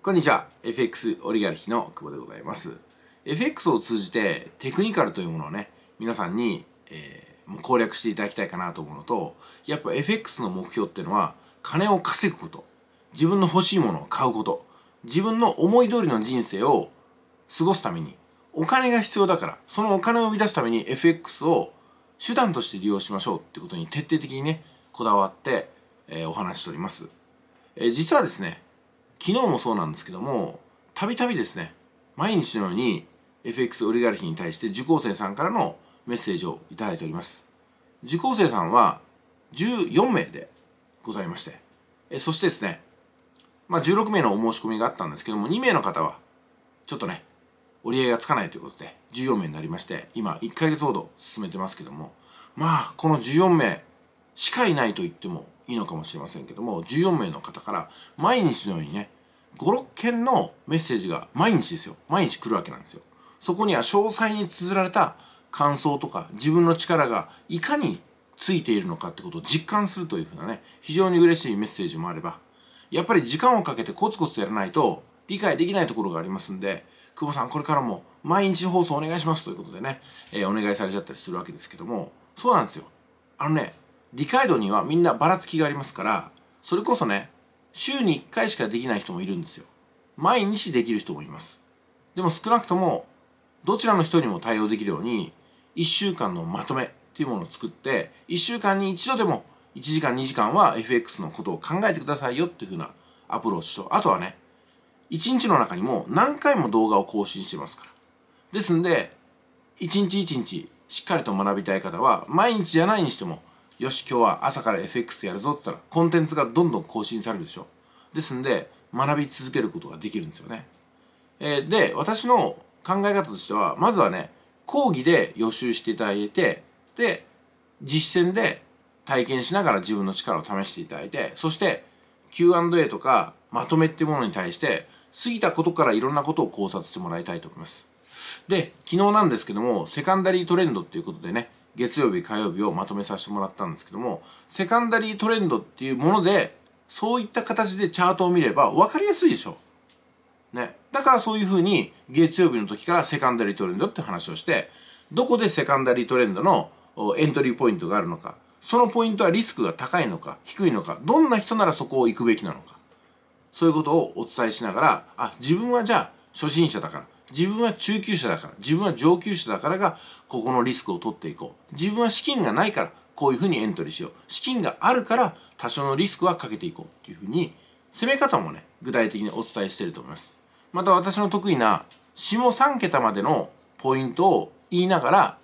こんにちは FX オリガルヒの久保でございます FX を通じてテクニカルというものをね皆さんに、えー、攻略していただきたいかなと思うのとやっぱ FX の目標っていうのは金を稼ぐこと自分の欲しいものを買うこと自分の思い通りの人生を過ごすためにお金が必要だからそのお金を生み出すために FX を手段として利用しましょうってことに徹底的にねこだわって、えー、お話ししております、えー、実はですね昨日もそうなんですけどもたびたびですね毎日のように FX オリガルヒに対して受講生さんからのメッセージを頂いております受講生さんは14名でございましてえそしてですね、まあ、16名のお申し込みがあったんですけども2名の方はちょっとね折り合いがつかないということで14名になりまして今1ヶ月ほど進めてますけどもまあこの14名しかいないと言ってもいいのかもしれませんけども14名の方から毎日のようにね56件のメッセージが毎日ですよ毎日来るわけなんですよそこには詳細に綴られた感想とか自分の力がいかについているのかってことを実感するというふうなね非常に嬉しいメッセージもあればやっぱり時間をかけてコツコツやらないと理解できないところがありますんで久保さんこれからも毎日放送お願いしますということでね、えー、お願いされちゃったりするわけですけどもそうなんですよあのね理解度にはみんなばらつきがありますからそれこそね週に1回しかできない人もいるんですよ毎日できる人もいますでも少なくともどちらの人にも対応できるように1週間のまとめっていうものを作って1週間に1度でも1時間2時間は FX のことを考えてくださいよっていうふうなアプローチとあとはね1日の中にも何回も動画を更新してますからですんで1日1日しっかりと学びたい方は毎日じゃないにしてもよし今日は朝から FX やるぞって言ったらコンテンツがどんどん更新されるでしょですんで学び続けることができるんですよね、えー、で私の考え方としてはまずはね講義で予習していただいてで実践で体験しながら自分の力を試していただいてそして Q&A とかまとめってものに対して過ぎたことからいろんなことを考察してもらいたいと思いますで昨日なんですけどもセカンダリートレンドっていうことでね月曜日火曜日をまとめさせてもらったんですけどもセカンダリートレンドっていうものでそういった形でチャートを見れば分かりやすいでしょねだからそういうふうに月曜日の時からセカンダリートレンドって話をしてどこでセカンダリートレンドのエントリーポイントがあるのかそのポイントはリスクが高いのか低いのかどんな人ならそこを行くべきなのかそういうことをお伝えしながらあ自分はじゃあ初心者だから自分は中級者だから自分は上級者だからがここのリスクを取っていこう自分は資金がないからこういうふうにエントリーしよう資金があるから多少のリスクはかけていこうっていうふうに攻め方もね具体的にお伝えしてると思いますまた私の得意な下3桁までのポイントを言いながら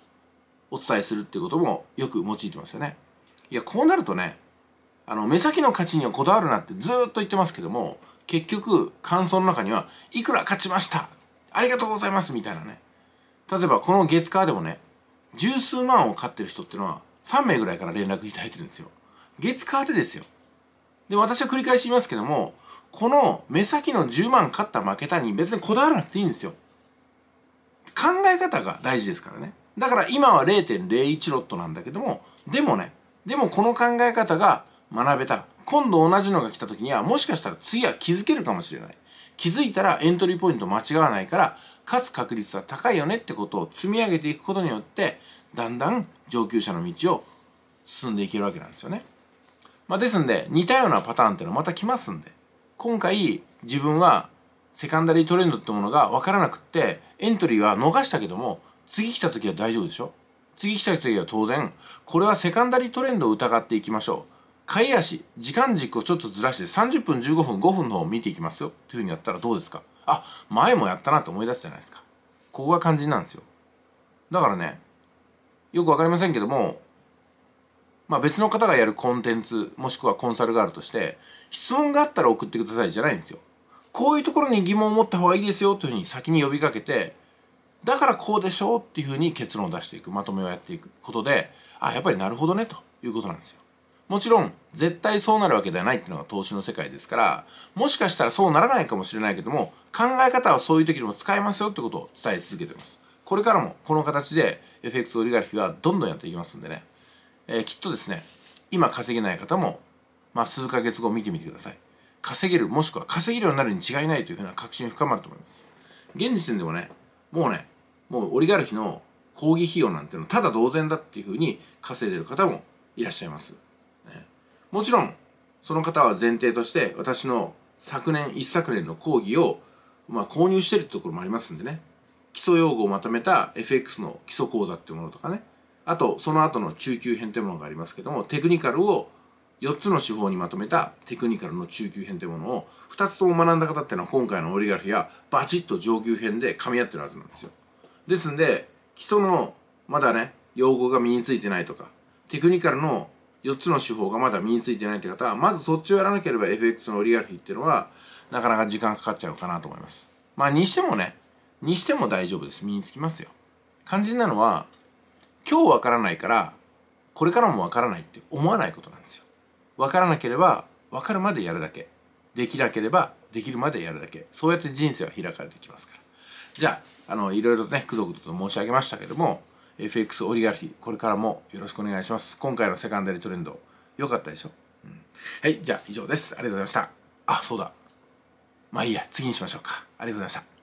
お伝えするってこともよく用いてますよねいやこうなるとねあの目先の価値にはこだわるなってずっと言ってますけども結局感想の中にはいくら勝ちましたありがとうございますみたいなね。例えばこの月火でもね、十数万を買ってる人ってのは3名ぐらいから連絡いただいてるんですよ。月火でですよ。で、私は繰り返し言いますけども、この目先の10万勝った負けたに別にこだわらなくていいんですよ。考え方が大事ですからね。だから今は0.01ロットなんだけども、でもね、でもこの考え方が学べた。今度同じのが来た時にはもしかしたら次は気づけるかもしれない。気づいたらエントリーポイント間違わないから勝つ確率は高いよねってことを積み上げていくことによってだんだん上級者の道を進んでいけるわけなんですよね。まあ、ですんで似たようなパターンっていうのはまた来ますんで今回自分はセカンダリートレンドってものが分からなくってエントリーは逃したけども次来た時は大丈夫でしょ次来た時は当然これはセカンダリートレンドを疑っていきましょう買い足時間軸をちょっとずらして30分15分5分の方を見ていきますよっていうふうにやったらどうですかあ前もやったなと思い出すじゃないですかここが肝心なんですよだからねよくわかりませんけどもまあ別の方がやるコンテンツもしくはコンサルがあるとして質問があったら送ってくださいじゃないんですよこういうところに疑問を持った方がいいですよというふうに先に呼びかけてだからこうでしょうっていうふうに結論を出していくまとめをやっていくことであやっぱりなるほどねということなんですよもちろん絶対そうなるわけではないっていうのが投資の世界ですからもしかしたらそうならないかもしれないけども考え方はそういう時にも使えますよってことを伝え続けてますこれからもこの形で FX オリガルヒはどんどんやっていきますんでね、えー、きっとですね今稼げない方も、まあ、数ヶ月後見てみてください稼げるもしくは稼げるようになるに違いないというふうな確信深まると思います現時点でもねもうねもうオリガルヒの講義費用なんてのただ同然だっていうふうに稼いでる方もいらっしゃいますもちろん、その方は前提として、私の昨年、一昨年の講義を、まあ、購入してるってところもありますんでね。基礎用語をまとめた FX の基礎講座っていうものとかね。あと、その後の中級編ってものがありますけども、テクニカルを4つの手法にまとめたテクニカルの中級編というものを2つとも学んだ方っていうのは今回のオリガルヒはバチッと上級編で噛み合ってるはずなんですよ。ですんで基礎のまだね用語が身についてないとかテクニカルの4つの手法がまだ身についてないという方は、まずそっちをやらなければ FX のリアル費っていうのは、なかなか時間かかっちゃうかなと思います。まあ、にしてもね、にしても大丈夫です。身につきますよ。肝心なのは、今日わからないから、これからもわからないって思わないことなんですよ。わからなければ、わかるまでやるだけ。できなければ、できるまでやるだけ。そうやって人生は開かれてきますから。じゃあ、あの、いろいろね、くどくどと申し上げましたけども、FX オリガルヒこれからもよろしくお願いします今回のセカンダリトレンド良かったでしょ、うん、はいじゃあ以上ですありがとうございましたあそうだまあいいや次にしましょうかありがとうございました